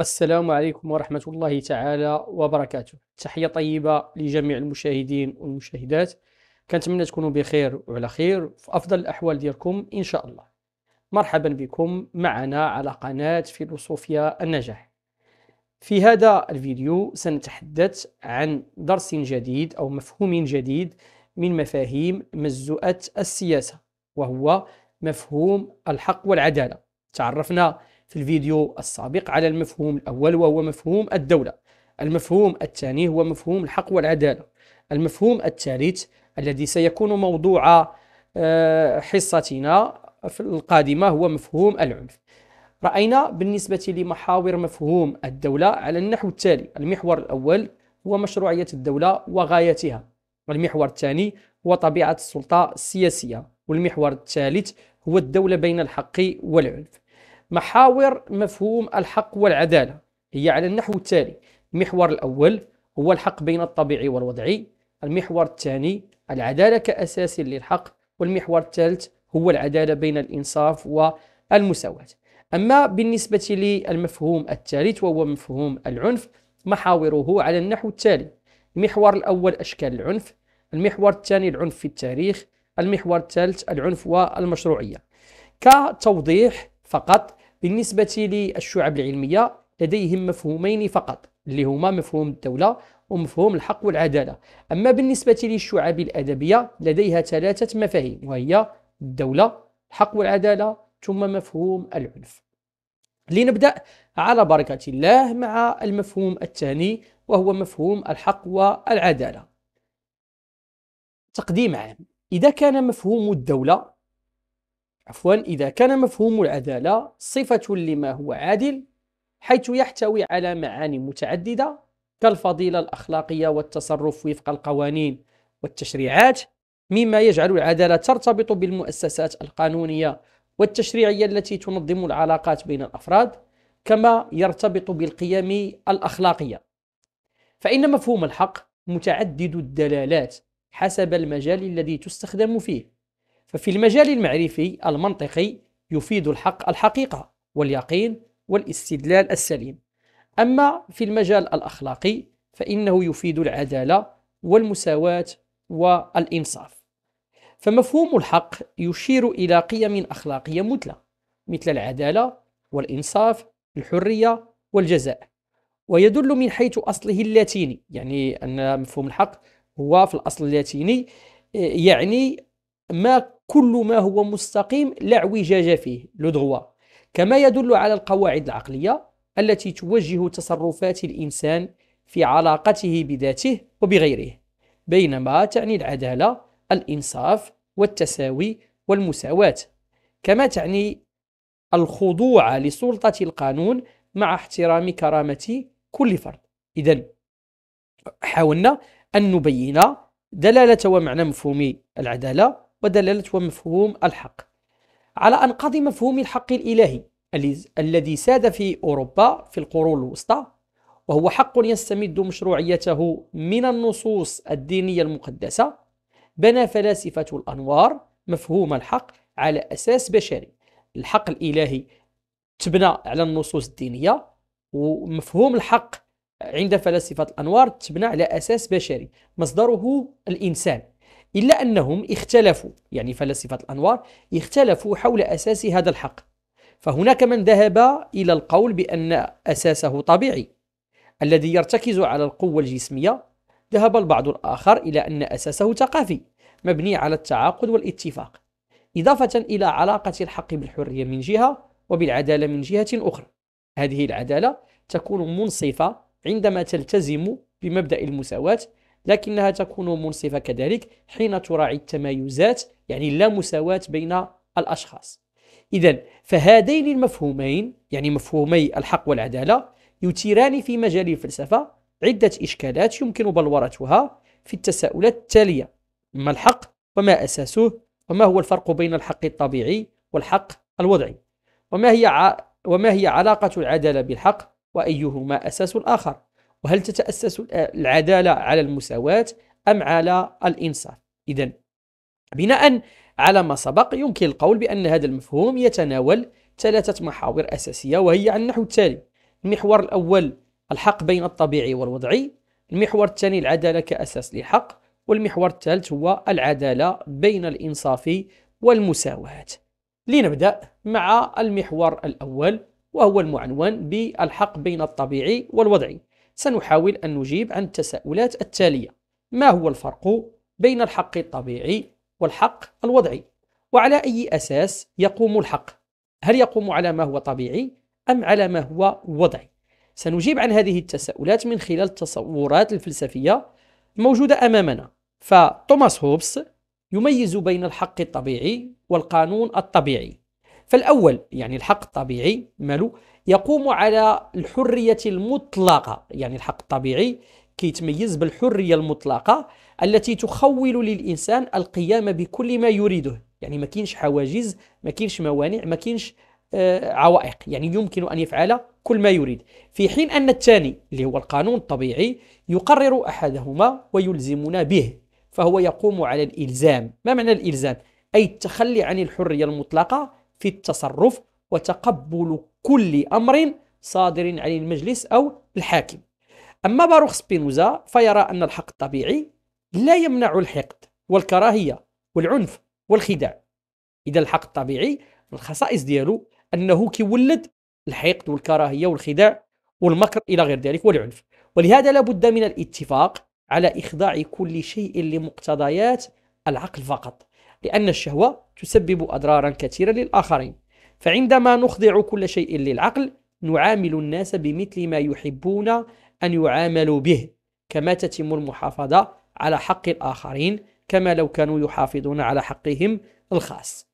السلام عليكم ورحمة الله تعالى وبركاته تحية طيبة لجميع المشاهدين والمشاهدات كنتمنى تكونوا بخير وعلى خير في أفضل الأحوال ديالكم إن شاء الله مرحبا بكم معنا على قناة فيلوسوفيا النجاح في هذا الفيديو سنتحدث عن درس جديد أو مفهوم جديد من مفاهيم مزوءة السياسة وهو مفهوم الحق والعدالة تعرفنا في الفيديو السابق على المفهوم الأول وهو مفهوم الدولة المفهوم الثاني هو مفهوم الحق والعدالة المفهوم الثالث الذي سيكون موضوع آه، حصتنا في القادمة هو مفهوم العنف رأينا بالنسبة لمحاور مفهوم الدولة على النحو التالي المحور الأول هو مشروعية الدولة وغايتها والمحور الثاني هو طبيعة السلطة السياسية والمحور الثالث هو الدولة بين الحق والعنف محاور مفهوم الحق والعدالة هي على النحو التالي المحور الأول هو الحق بين الطبيعي والوضعي المحور الثاني العدالة كأساس للحق والمحور الثالث هو العدالة بين الإنصاف والمساواة أما بالنسبة للمفهوم الثالث وهو مفهوم العنف محاوره على النحو التالي المحور الأول أشكال العنف المحور الثاني العنف في التاريخ المحور الثالث العنف والمشروعية كتوضيح فقط بالنسبة للشعب العلمية لديهم مفهومين فقط اللي هما مفهوم الدولة ومفهوم الحق والعدالة أما بالنسبة للشعب الأدبية لديها ثلاثة مفاهيم وهي الدولة الحق والعدالة ثم مفهوم العنف لنبدأ على بركة الله مع المفهوم الثاني وهو مفهوم الحق والعدالة تقديم عام إذا كان مفهوم الدولة عفوا إذا كان مفهوم العدالة صفة لما هو عادل حيث يحتوي على معاني متعددة كالفضيلة الأخلاقية والتصرف وفق القوانين والتشريعات مما يجعل العدالة ترتبط بالمؤسسات القانونية والتشريعية التي تنظم العلاقات بين الأفراد كما يرتبط بالقيم الأخلاقية فإن مفهوم الحق متعدد الدلالات حسب المجال الذي تستخدم فيه ففي المجال المعرفي المنطقي يفيد الحق الحقيقة واليقين والاستدلال السليم أما في المجال الأخلاقي فإنه يفيد العدالة والمساواة والإنصاف فمفهوم الحق يشير إلى قيم أخلاقية مثلى مثل العدالة والإنصاف الحرية والجزاء ويدل من حيث أصله اللاتيني يعني أن مفهوم الحق هو في الأصل اللاتيني آه، يعني ما كل ما هو مستقيم لا اعوجاج فيه لو كما يدل على القواعد العقليه التي توجه تصرفات الانسان في علاقته بذاته وبغيره بينما تعني العداله الانصاف والتساوي والمساواه كما تعني الخضوع لسلطه القانون مع احترام كرامه كل فرد اذا حاولنا ان نبين دلاله ومعنى مفهوم العداله ودلالة ومفهوم الحق على أنقاض مفهوم الحق الإلهي الذي ساد في أوروبا في القرون الوسطى وهو حق يستمد مشروعيته من النصوص الدينية المقدسة بنى فلاسفة الأنوار مفهوم الحق على أساس بشري الحق الإلهي تبنى على النصوص الدينية ومفهوم الحق عند فلاسفة الأنوار تبنى على أساس بشري مصدره الإنسان إلا أنهم اختلفوا يعني فلاسفة الأنوار اختلفوا حول أساس هذا الحق فهناك من ذهب إلى القول بأن أساسه طبيعي الذي يرتكز على القوة الجسمية ذهب البعض الآخر إلى أن أساسه ثقافي مبني على التعاقد والاتفاق إضافة إلى علاقة الحق بالحرية من جهة وبالعدالة من جهة أخرى هذه العدالة تكون منصفة عندما تلتزم بمبدأ المساواة لكنها تكون منصفة كذلك حين تراعي التمايزات يعني لا مساواة بين الأشخاص إذا فهذين المفهومين يعني مفهومي الحق والعدالة يثيران في مجال الفلسفة عدة إشكالات يمكن بلورتها في التساؤلات التالية ما الحق وما أساسه وما هو الفرق بين الحق الطبيعي والحق الوضعي وما هي ع... وما هي علاقة العدالة بالحق وأيهما أساس الآخر وهل تتأسس العدالة على المساواة أم على الإنصاف إذا بناء على ما سبق يمكن القول بأن هذا المفهوم يتناول ثلاثة محاور أساسية وهي على النحو التالي المحور الأول الحق بين الطبيعي والوضعي المحور الثاني العدالة كأساس للحق والمحور الثالث هو العدالة بين الإنصاف والمساواة لنبدأ مع المحور الأول وهو المعنون بالحق بين الطبيعي والوضعي سنحاول أن نجيب عن التساؤلات التالية ما هو الفرق بين الحق الطبيعي والحق الوضعي؟ وعلى أي أساس يقوم الحق؟ هل يقوم على ما هو طبيعي أم على ما هو وضعي؟ سنجيب عن هذه التساؤلات من خلال التصورات الفلسفية الموجودة أمامنا فتوماس هوبس يميز بين الحق الطبيعي والقانون الطبيعي فالأول يعني الحق الطبيعي ماله يقوم على الحرية المطلقة يعني الحق الطبيعي كيتميز بالحرية المطلقة التي تخول للإنسان القيام بكل ما يريده يعني ما كينش حواجز ما كينش موانع ما كينش آه، عوائق يعني يمكن أن يفعل كل ما يريد في حين أن الثاني اللي هو القانون الطبيعي يقرر أحدهما ويلزمنا به فهو يقوم على الإلزام ما معنى الإلزام؟ أي التخلي عن الحرية المطلقة في التصرف وتقبل كل أمر صادر عن المجلس أو الحاكم أما باروخ سبينوزا فيرى أن الحق الطبيعي لا يمنع الحقد والكراهية والعنف والخداع إذا الحق الطبيعي من الخصائص ديالو أنه كيولد الحقد والكراهية والخداع والمكر إلى غير ذلك والعنف ولهذا لابد من الاتفاق على إخضاع كل شيء لمقتضيات العقل فقط لأن الشهوة تسبب أضرارا كثيرة للآخرين فعندما نخضع كل شيء للعقل نعامل الناس بمثل ما يحبون أن يعاملوا به كما تتم المحافظة على حق الآخرين كما لو كانوا يحافظون على حقهم الخاص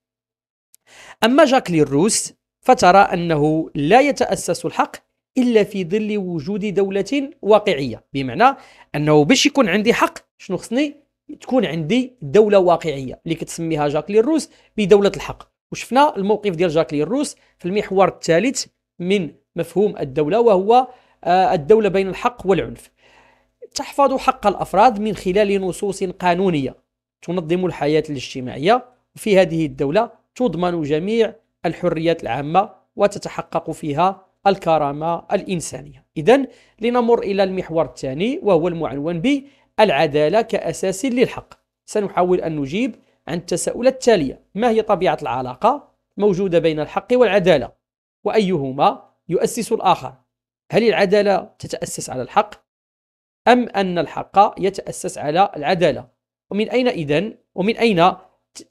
أما جاك ليروس فترى أنه لا يتأسس الحق إلا في ظل وجود دولة واقعية بمعنى أنه باش يكون عندي حق شنو خصني تكون عندي دولة واقعية اللي كتسميها جاك ليروس بدولة الحق وشفنا الموقف ديال جاكلين روس في المحور الثالث من مفهوم الدولة وهو آه، الدولة بين الحق والعنف تحفظ حق الأفراد من خلال نصوص قانونية تنظم الحياة الاجتماعية وفي هذه الدولة تضمن جميع الحريات العامة وتتحقق فيها الكرامة الإنسانية إذا لنمر إلى المحور الثاني وهو المعنون ب العدالة كأساس للحق سنحاول أن نجيب عن التساؤل التالية ما هي طبيعة العلاقة الموجودة بين الحق والعدالة وأيهما يؤسس الآخر هل العدالة تتأسس على الحق أم أن الحق يتأسس على العدالة ومن أين إذن ومن أين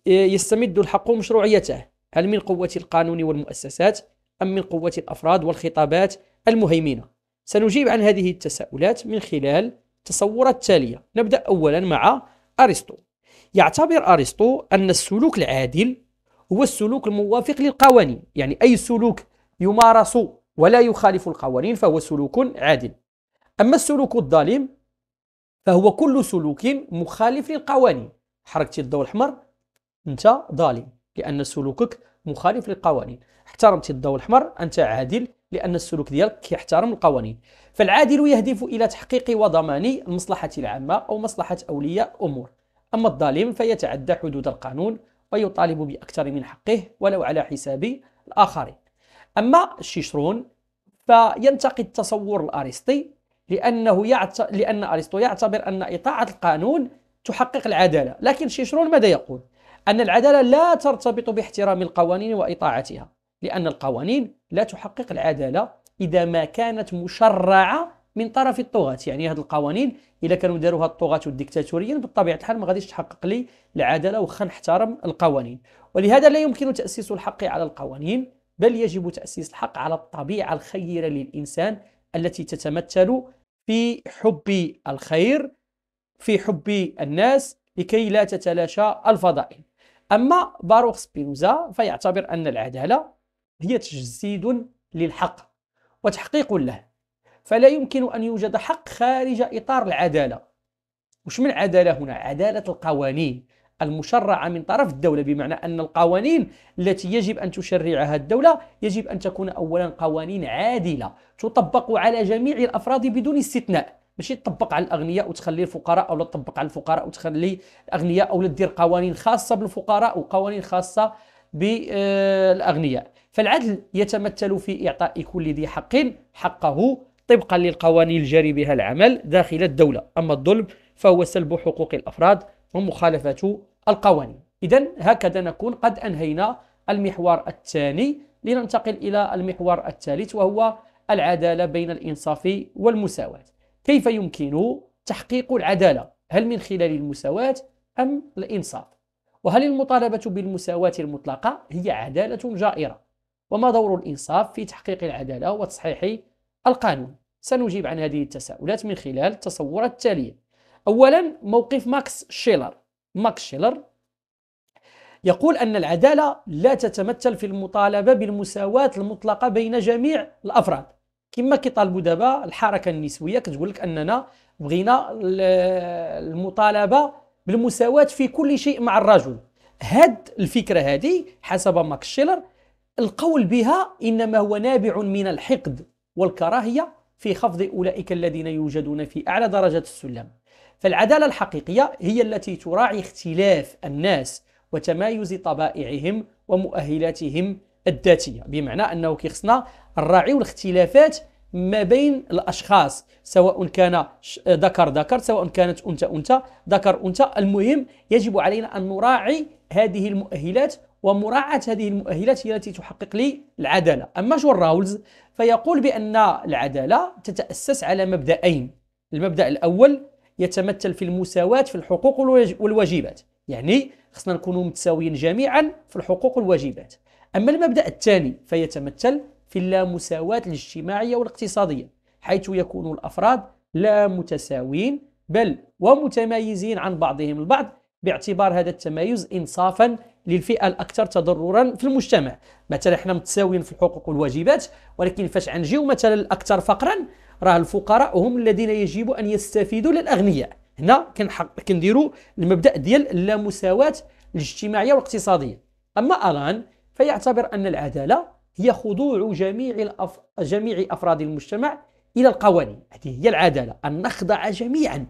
يستمد الحق مشروعيته هل من قوة القانون والمؤسسات أم من قوة الأفراد والخطابات المهيمنة سنجيب عن هذه التساؤلات من خلال تصورات التالية نبدأ أولا مع أرسطو يعتبر أرسطو أن السلوك العادل هو السلوك الموافق للقوانين يعني أي سلوك يمارس ولا يخالف القوانين فهو سلوك عادل أما السلوك الظالم فهو كل سلوك مخالف للقوانين حركت الضوء الأحمر أنت ظالم لأن سلوكك مخالف للقوانين احترمت الضوء الأحمر أنت عادل لأن السلوك ديالك كيحترم القوانين فالعادل يهدف إلى تحقيق وضمان المصلحة العامة أو مصلحة أولياء أمور أما الظالم فيتعدى حدود القانون ويطالب بأكثر من حقه ولو على حساب الآخرين أما شيشرون فينتقد تصور الأرسطي لأنه يعت... لأن أرسطو يعتبر أن إطاعة القانون تحقق العدالة لكن شيشرون ماذا يقول؟ أن العدالة لا ترتبط باحترام القوانين وإطاعتها لأن القوانين لا تحقق العدالة إذا ما كانت مشرعة من طرف الطغاة يعني هذه القوانين إذا كانوا داروها الطغاة والديكتاتوريين بطبيعه الحال ما غاديش تحقق لي العداله وخا نحترم القوانين ولهذا لا يمكن تاسيس الحق على القوانين بل يجب تاسيس الحق على الطبيعه الخيره للانسان التي تتمثل في حب الخير في حب الناس لكي لا تتلاشى الفضائل اما باروخ سبينوزا فيعتبر ان العداله هي تجسيد للحق وتحقيق له فلا يمكن أن يوجد حق خارج إطار العدالة وش من عدالة هنا؟ عدالة القوانين المشرعة من طرف الدولة بمعنى أن القوانين التي يجب أن تشرعها الدولة يجب أن تكون أولا قوانين عادلة تطبق على جميع الأفراد بدون استثناء ماشي تطبق على الاغنياء وتخلي الفقراء او لا تطبق على الفقراء وتخلي الاغنياء او لا تدير قوانين خاصه بالفقراء وقوانين خاصه بالاغنياء فالعدل يتمثل في اعطاء كل ذي حق حقه طبقا للقوانين الجاري بها العمل داخل الدولة أما الظلم فهو سلب حقوق الأفراد ومخالفة القوانين إذا هكذا نكون قد أنهينا المحور الثاني لننتقل إلى المحور الثالث وهو العدالة بين الإنصاف والمساواة كيف يمكن تحقيق العدالة هل من خلال المساواة أم الإنصاف وهل المطالبة بالمساواة المطلقة هي عدالة جائرة وما دور الإنصاف في تحقيق العدالة وتصحيح القانون سنجيب عن هذه التساؤلات من خلال التصورات التالية أولا موقف ماكس شيلر ماكس شيلر يقول أن العدالة لا تتمثل في المطالبة بالمساواة المطلقة بين جميع الأفراد كما كيطالبوا دابا الحركة النسوية كتقول لك أننا بغينا المطالبة بالمساواة في كل شيء مع الرجل هاد الفكرة هذه حسب ماكس شيلر القول بها إنما هو نابع من الحقد والكراهية في خفض أولئك الذين يوجدون في أعلى درجة السلم فالعدالة الحقيقية هي التي تراعي اختلاف الناس وتمايز طبائعهم ومؤهلاتهم الذاتية بمعنى أنه كيخصنا الراعي الاختلافات ما بين الاشخاص سواء كان ذكر ذكر سواء كانت انثى انثى ذكر انثى المهم يجب علينا ان نراعي هذه المؤهلات ومراعاة هذه المؤهلات هي التي تحقق لي العدالة أما جون راولز فيقول بأن العدالة تتأسس على مبدأين المبدأ الأول يتمثل في المساواة في الحقوق والواجبات يعني خصنا نكونوا متساويين جميعا في الحقوق والواجبات أما المبدأ الثاني فيتمثل في اللامساواة الاجتماعية والاقتصادية حيث يكون الأفراد لا متساويين بل ومتميزين عن بعضهم البعض باعتبار هذا التمايز إنصافا للفئه الاكثر تضررا في المجتمع مثلا حنا متساويين في الحقوق والواجبات ولكن فاش عنجيو مثلا الاكثر فقرا راه الفقراء هم الذين يجب ان يستفيدوا للاغنياء هنا كنديروا المبدا ديال اللامساواه الاجتماعيه والاقتصاديه اما الان فيعتبر ان العداله هي خضوع جميع الأف... جميع افراد المجتمع الى القوانين هذه هي العداله ان نخضع جميعا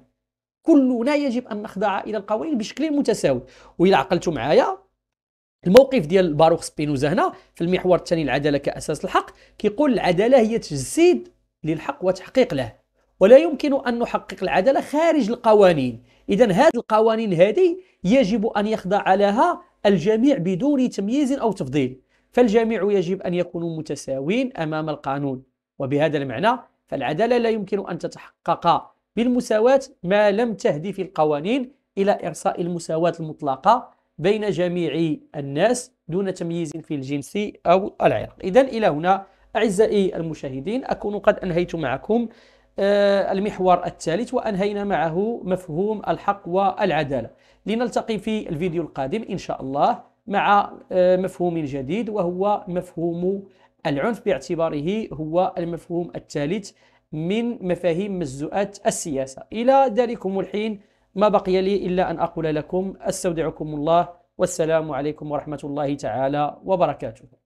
كلنا يجب ان نخضع الى القوانين بشكل متساوي واذا عقلتوا معايا الموقف ديال باروخ سبينوزا هنا في المحور الثاني العداله كاساس الحق كيقول العداله هي تجسيد للحق وتحقيق له ولا يمكن ان نحقق العداله خارج القوانين اذا هذه القوانين هذه يجب ان يخضع لها الجميع بدون تمييز او تفضيل فالجميع يجب ان يكونوا متساوين امام القانون وبهذا المعنى فالعداله لا يمكن ان تتحقق بالمساواه ما لم تهدف القوانين الى ارساء المساواه المطلقه بين جميع الناس دون تمييز في الجنس أو العرق إذا إلى هنا أعزائي المشاهدين أكون قد أنهيت معكم آه، المحور الثالث وأنهينا معه مفهوم الحق والعدالة لنلتقي في الفيديو القادم إن شاء الله مع آه، مفهوم جديد وهو مفهوم العنف باعتباره هو المفهوم الثالث من مفاهيم مجزوءات السياسة إلى ذلكم الحين ما بقي لي إلا أن أقول لكم أستودعكم الله والسلام عليكم ورحمة الله تعالى وبركاته